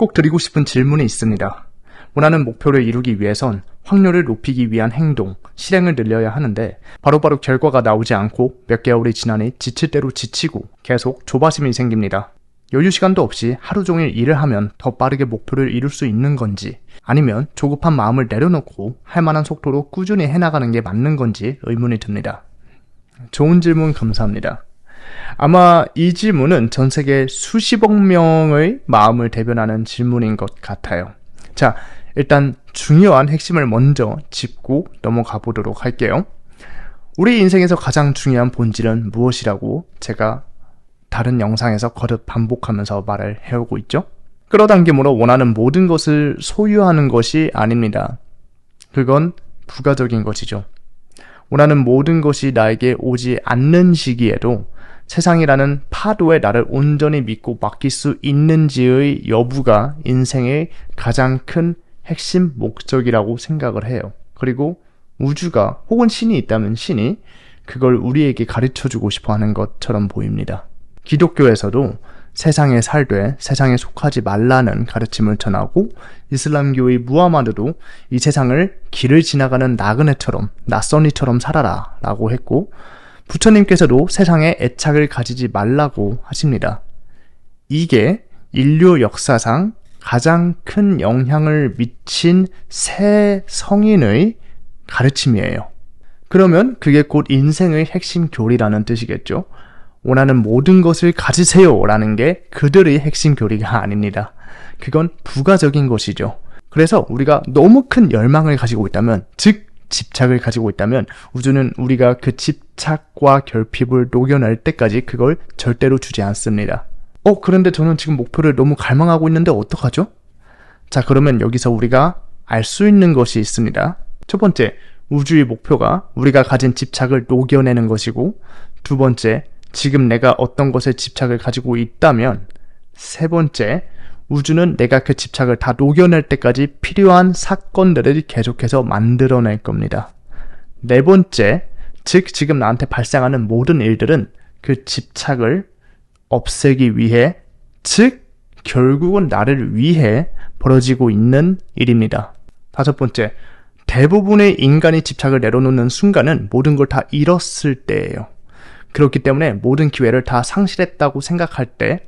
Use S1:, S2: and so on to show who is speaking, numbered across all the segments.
S1: 꼭 드리고 싶은 질문이 있습니다. 원하는 목표를 이루기 위해선 확률을 높이기 위한 행동, 실행을 늘려야 하는데 바로바로 바로 결과가 나오지 않고 몇 개월이 지나니 지칠 대로 지치고 계속 조바심이 생깁니다. 여유 시간도 없이 하루 종일 일을 하면 더 빠르게 목표를 이룰 수 있는 건지 아니면 조급한 마음을 내려놓고 할 만한 속도로 꾸준히 해나가는 게 맞는 건지 의문이 듭니다. 좋은 질문 감사합니다. 아마 이 질문은 전 세계 수십억 명의 마음을 대변하는 질문인 것 같아요. 자, 일단 중요한 핵심을 먼저 짚고 넘어가 보도록 할게요. 우리 인생에서 가장 중요한 본질은 무엇이라고 제가 다른 영상에서 거듭 반복하면서 말을 해오고 있죠? 끌어당김으로 원하는 모든 것을 소유하는 것이 아닙니다. 그건 부가적인 것이죠. 원하는 모든 것이 나에게 오지 않는 시기에도 세상이라는 파도에 나를 온전히 믿고 맡길 수 있는지의 여부가 인생의 가장 큰 핵심 목적이라고 생각을 해요. 그리고 우주가 혹은 신이 있다면 신이 그걸 우리에게 가르쳐 주고 싶어 하는 것처럼 보입니다. 기독교에서도 세상에 살되 세상에 속하지 말라는 가르침을 전하고 이슬람교의 무하마드도 이 세상을 길을 지나가는 나그네처럼 낯선이처럼 살아라 라고 했고 부처님께서도 세상에 애착을 가지지 말라고 하십니다. 이게 인류 역사상 가장 큰 영향을 미친 새 성인의 가르침이에요. 그러면 그게 곧 인생의 핵심 교리라는 뜻이겠죠. 원하는 모든 것을 가지세요 라는 게 그들의 핵심 교리가 아닙니다. 그건 부가적인 것이죠. 그래서 우리가 너무 큰 열망을 가지고 있다면, 즉, 집착을 가지고 있다면 우주는 우리가 그 집착과 결핍을 녹여낼 때까지 그걸 절대로 주지 않습니다. 어, 그런데 저는 지금 목표를 너무 갈망하고 있는데 어떡하죠? 자, 그러면 여기서 우리가 알 수 있는 것이 있습니다. 첫 번째, 우주의 목표가 우리가 가진 집착을 녹여내는 것이고, 두 번째, 지금 내가 어떤 것에 집착을 가지고 있다면, 세 번째, 우주는 내가 그 집착을 다 녹여낼 때까지 필요한 사건들을 계속해서 만들어낼 겁니다. 네 번째, 즉 지금 나한테 발생하는 모든 일들은 그 집착을 없애기 위해, 즉 결국은 나를 위해 벌어지고 있는 일입니다. 다섯 번째, 대부분의 인간이 집착을 내려놓는 순간은 모든 걸 다 잃었을 때예요. 그렇기 때문에 모든 기회를 다 상실했다고 생각할 때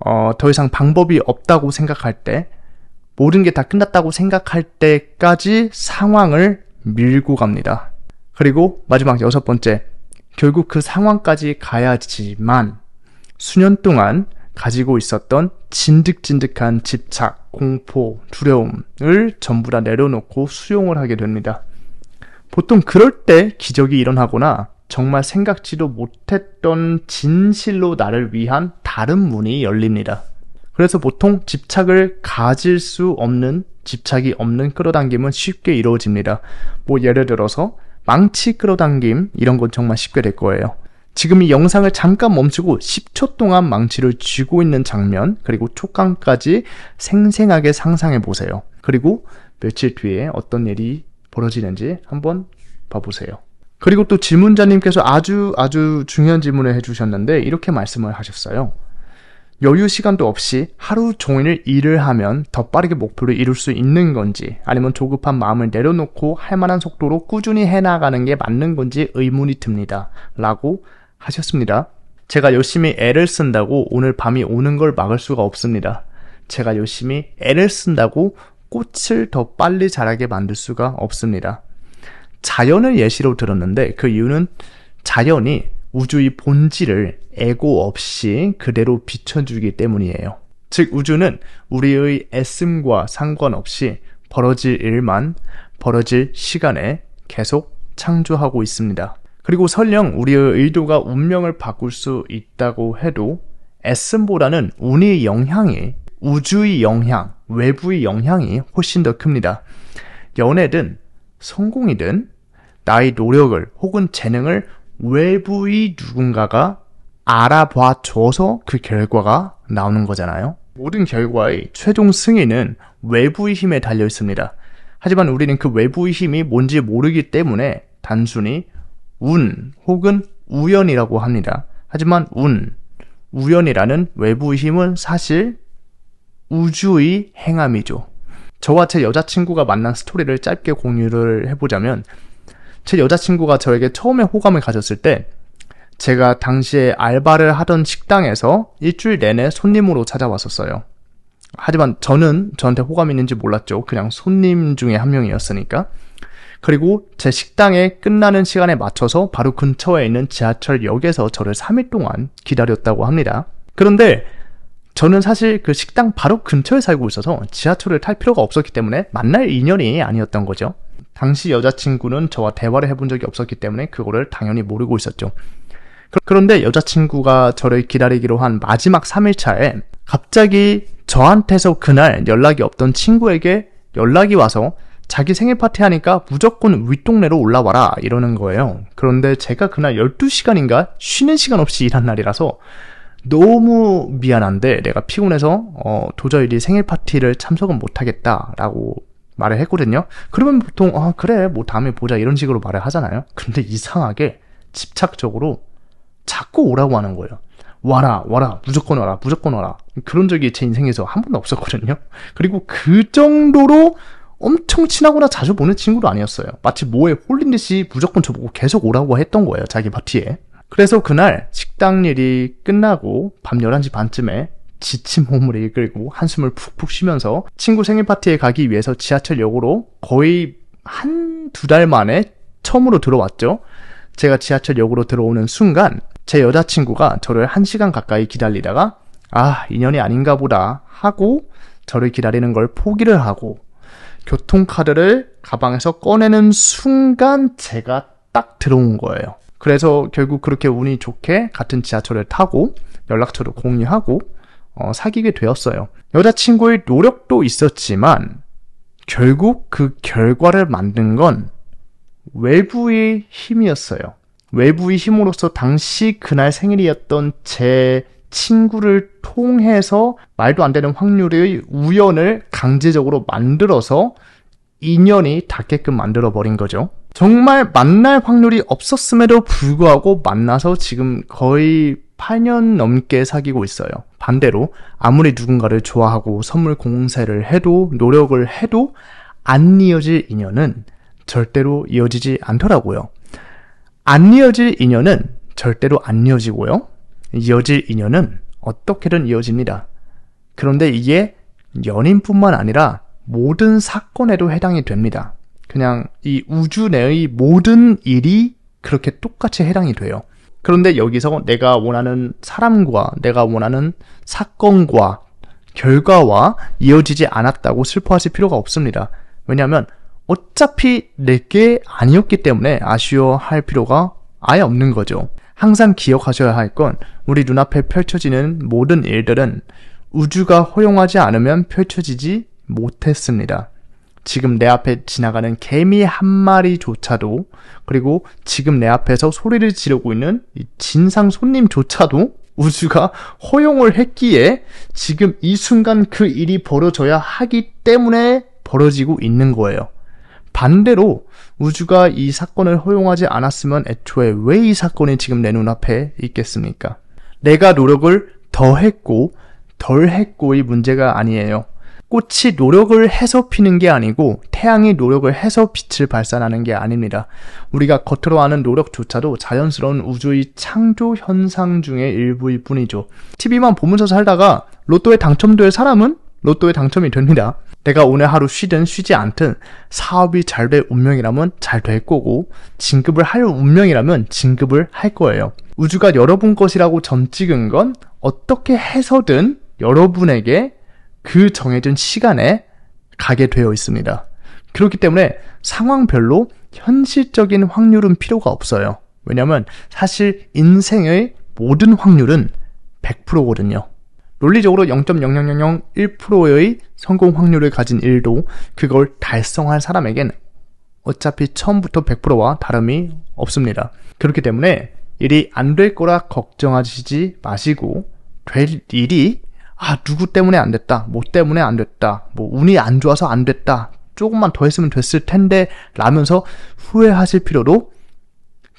S1: 어, 더 이상 방법이 없다고 생각할 때, 모든 게 다 끝났다고 생각할 때까지 상황을 밀고 갑니다. 그리고 마지막 여섯 번째, 결국 그 상황까지 가야지만 수년 동안 가지고 있었던 진득진득한 집착, 공포, 두려움을 전부 다 내려놓고 수용을 하게 됩니다. 보통 그럴 때 기적이 일어나거나 정말 생각지도 못했던 진실로 나를 위한 다른 문이 열립니다. 그래서 보통 집착을 가질 수 없는 집착이 없는 끌어당김은 쉽게 이루어집니다. 뭐 예를 들어서 망치 끌어당김 이런 건 정말 쉽게 될 거예요. 지금 이 영상을 잠깐 멈추고 10초 동안 망치를 쥐고 있는 장면 그리고 촉감까지 생생하게 상상해 보세요. 그리고 며칠 뒤에 어떤 일이 벌어지는지 한번 봐보세요. 그리고 또 질문자님께서 아주 아주 중요한 질문을 해주셨는데 이렇게 말씀을 하셨어요. 여유 시간도 없이 하루 종일 일을 하면 더 빠르게 목표를 이룰 수 있는 건지 아니면 조급한 마음을 내려놓고 할 만한 속도로 꾸준히 해나가는 게 맞는 건지 의문이 듭니다. 라고 하셨습니다. 제가 열심히 애를 쓴다고 오늘 밤이 오는 걸 막을 수가 없습니다. 제가 열심히 애를 쓴다고 꽃을 더 빨리 자라게 만들 수가 없습니다. 자연을 예시로 들었는데 그 이유는 자연이 우주의 본질을 에고 없이 그대로 비춰주기 때문이에요. 즉 우주는 우리의 애씀과 상관없이 벌어질 일만 벌어질 시간에 계속 창조하고 있습니다. 그리고 설령 우리의 의도가 운명을 바꿀 수 있다고 해도 애씀보다는 운의 영향이 우주의 영향, 외부의 영향이 훨씬 더 큽니다. 연애든 성공이든 나의 노력을 혹은 재능을 외부의 누군가가 알아봐줘서 그 결과가 나오는 거잖아요. 모든 결과의 최종 승인은 외부의 힘에 달려 있습니다. 하지만 우리는 그 외부의 힘이 뭔지 모르기 때문에 단순히 운 혹은 우연이라고 합니다. 하지만 운, 우연이라는 외부의 힘은 사실 우주의 행함이죠. 저와 제 여자친구가 만난 스토리를 짧게 공유를 해보자면 제 여자친구가 저에게 처음에 호감을 가졌을 때 제가 당시에 알바를 하던 식당에서 일주일 내내 손님으로 찾아왔었어요. 하지만 저는 저한테 호감 이 있는지 몰랐죠. 그냥 손님 중에 한 명이었으니까. 그리고 제 식당에 끝나는 시간에 맞춰서 바로 근처에 있는 지하철역에서 저를 3일 동안 기다렸다고 합니다. 그런데 저는 사실 그 식당 바로 근처에 살고 있어서 지하철을 탈 필요가 없었기 때문에 만날 인연이 아니었던 거죠. 당시 여자친구는 저와 대화를 해본 적이 없었기 때문에 그거를 당연히 모르고 있었죠. 그, 그런데 여자친구가 저를 기다리기로 한 마지막 3일차에 갑자기 저한테서 그날 연락이 없던 친구에게 연락이 와서 자기 생일 파티 하니까 무조건 윗동네로 올라와라 이러는 거예요. 그런데 제가 그날 12시간인가 쉬는 시간 없이 일한 날이라서 너무 미안한데 내가 피곤해서 어, 도저히 네 생일 파티를 참석은 못하겠다라고 말을 했거든요. 그러면 보통 아 그래 뭐 다음에 보자 이런 식으로 말을 하잖아요. 근데 이상하게 집착적으로 자꾸 오라고 하는 거예요. 와라 와라 무조건 와라 무조건 와라 그런 적이 제 인생에서 한 번도 없었거든요. 그리고 그 정도로 엄청 친하거나 자주 보는 친구도 아니었어요. 마치 뭐에 홀린 듯이 무조건 저보고 계속 오라고 했던 거예요. 자기 파티에. 그래서 그날 식당 일이 끝나고 밤 11시 반쯤에 지친 몸을 일끌고 한숨을 푹푹 쉬면서 친구 생일 파티에 가기 위해서 지하철역으로 거의 한 두 달 만에 처음으로 들어왔죠. 제가 지하철역으로 들어오는 순간 제 여자친구가 저를 한 시간 가까이 기다리다가 아, 인연이 아닌가 보다 하고 저를 기다리는 걸 포기를 하고 교통카드를 가방에서 꺼내는 순간 제가 딱 들어온 거예요. 그래서 결국 그렇게 운이 좋게 같은 지하철을 타고 연락처를 공유하고 어, 사귀게 되었어요. 여자친구의 노력도 있었지만 결국 그 결과를 만든 건 외부의 힘이었어요. 외부의 힘으로서 당시 그날 생일이었던 제 친구를 통해서 말도 안 되는 확률의 우연을 강제적으로 만들어서 인연이 닿게끔 만들어 버린 거죠. 정말 만날 확률이 없었음에도 불구하고 만나서 지금 거의 8년 넘게 사귀고 있어요. 반대로 아무리 누군가를 좋아하고 선물 공세를 해도 노력을 해도 안 이어질 인연은 절대로 이어지지 않더라고요. 안 이어질 인연은 절대로 안 이어지고요. 이어질 인연은 어떻게든 이어집니다. 그런데 이게 연인뿐만 아니라 모든 사건에도 해당이 됩니다. 그냥 이 우주 내의 모든 일이 그렇게 똑같이 해당이 돼요. 그런데 여기서 내가 원하는 사람과 내가 원하는 사건과 결과와 이어지지 않았다고 슬퍼하실 필요가 없습니다. 왜냐하면 어차피 내게 아니었기 때문에 아쉬워할 필요가 아예 없는 거죠. 항상 기억하셔야 할 건 우리 눈앞에 펼쳐지는 모든 일들은 우주가 허용하지 않으면 펼쳐지지 못했습니다. 지금 내 앞에 지나가는 개미 한 마리조차도 그리고 지금 내 앞에서 소리를 지르고 있는 진상 손님조차도 우주가 허용을 했기에 지금 이 순간 그 일이 벌어져야 하기 때문에 벌어지고 있는 거예요. 반대로 우주가 이 사건을 허용하지 않았으면 애초에 왜 이 사건이 지금 내 눈앞에 있겠습니까? 내가 노력을 더 했고 덜 했고의 문제가 아니에요. 꽃이 노력을 해서 피는 게 아니고 태양이 노력을 해서 빛을 발산하는 게 아닙니다. 우리가 겉으로 하는 노력조차도 자연스러운 우주의 창조 현상 중의 일부일 뿐이죠. TV만 보면서 살다가 로또에 당첨될 사람은 로또에 당첨이 됩니다. 내가 오늘 하루 쉬든 쉬지 않든 사업이 잘 될 운명이라면 잘 될 거고 진급을 할 운명이라면 진급을 할 거예요. 우주가 여러분 것이라고 점 찍은 건 어떻게 해서든 여러분에게 그 정해진 시간에 가게 되어 있습니다. 그렇기 때문에 상황별로 현실적인 확률은 필요가 없어요. 왜냐면 사실 인생의 모든 확률은 100%거든요. 논리적으로 0.0001%의 0 성공 확률을 가진 일도 그걸 달성한 사람에겐 어차피 처음부터 100%와 다름이 없습니다. 그렇기 때문에 일이 안 될 거라 걱정하시지 마시고 될 일이 아, 누구 때문에 안 됐다. 뭐 때문에 안 됐다. 뭐 운이 안 좋아서 안 됐다. 조금만 더 했으면 됐을 텐데 라면서 후회하실 필요도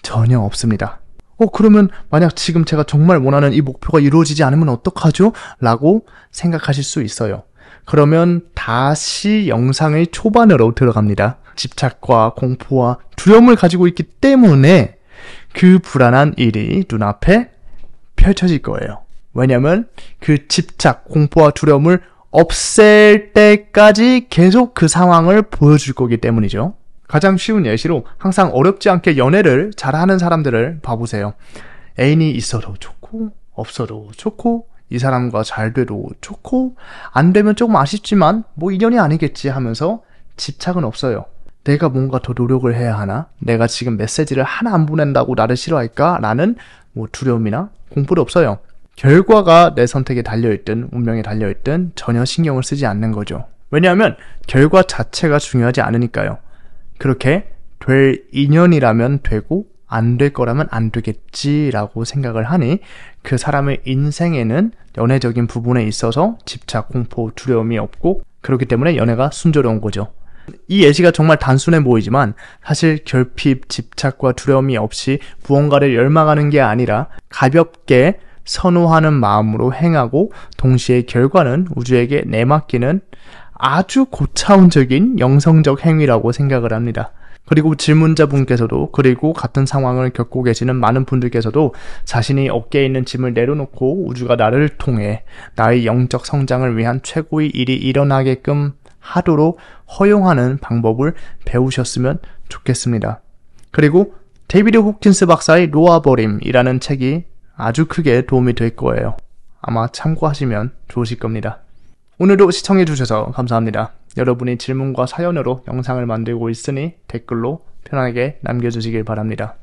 S1: 전혀 없습니다. 어, 그러면 만약 지금 제가 정말 원하는 이 목표가 이루어지지 않으면 어떡하죠? 라고 생각하실 수 있어요. 그러면 다시 영상의 초반으로 들어갑니다. 집착과 공포와 두려움을 가지고 있기 때문에 그 불안한 일이 눈앞에 펼쳐질 거예요. 왜냐면 그 집착, 공포와 두려움을 없앨 때까지 계속 그 상황을 보여줄 거기 때문이죠. 가장 쉬운 예시로 항상 어렵지 않게 연애를 잘하는 사람들을 봐보세요. 애인이 있어도 좋고, 없어도 좋고, 이 사람과 잘 돼도 좋고, 안 되면 조금 아쉽지만, 뭐 인연이 아니겠지 하면서 집착은 없어요. 내가 뭔가 더 노력을 해야 하나? 내가 지금 메시지를 하나 안 보낸다고 나를 싫어할까? 라는 뭐 두려움이나 공포도 없어요. 결과가 내 선택에 달려있든 운명에 달려있든 전혀 신경을 쓰지 않는 거죠. 왜냐하면 결과 자체가 중요하지 않으니까요. 그렇게 될 인연이라면 되고 안 될 거라면 안 되겠지라고 생각을 하니 그 사람의 인생에는 연애적인 부분에 있어서 집착, 공포, 두려움이 없고 그렇기 때문에 연애가 순조로운 거죠. 이 예시가 정말 단순해 보이지만 사실 결핍, 집착과 두려움이 없이 무언가를 열망하는 게 아니라 가볍게 선호하는 마음으로 행하고 동시에 결과는 우주에게 내맡기는 아주 고차원적인 영성적 행위라고 생각을 합니다. 그리고 질문자분께서도 그리고 같은 상황을 겪고 계시는 많은 분들께서도 자신이 어깨에 있는 짐을 내려놓고 우주가 나를 통해 나의 영적 성장을 위한 최고의 일이 일어나게끔 하도록 허용하는 방법을 배우셨으면 좋겠습니다. 그리고 데이비드 호킨스 박사의 로아버림이라는 책이 아주 크게 도움이 될 거예요. 아마 참고하시면 좋으실 겁니다. 오늘도 시청해주셔서 감사합니다. 여러분이 질문과 사연으로 영상을 만들고 있으니 댓글로 편하게 남겨주시길 바랍니다.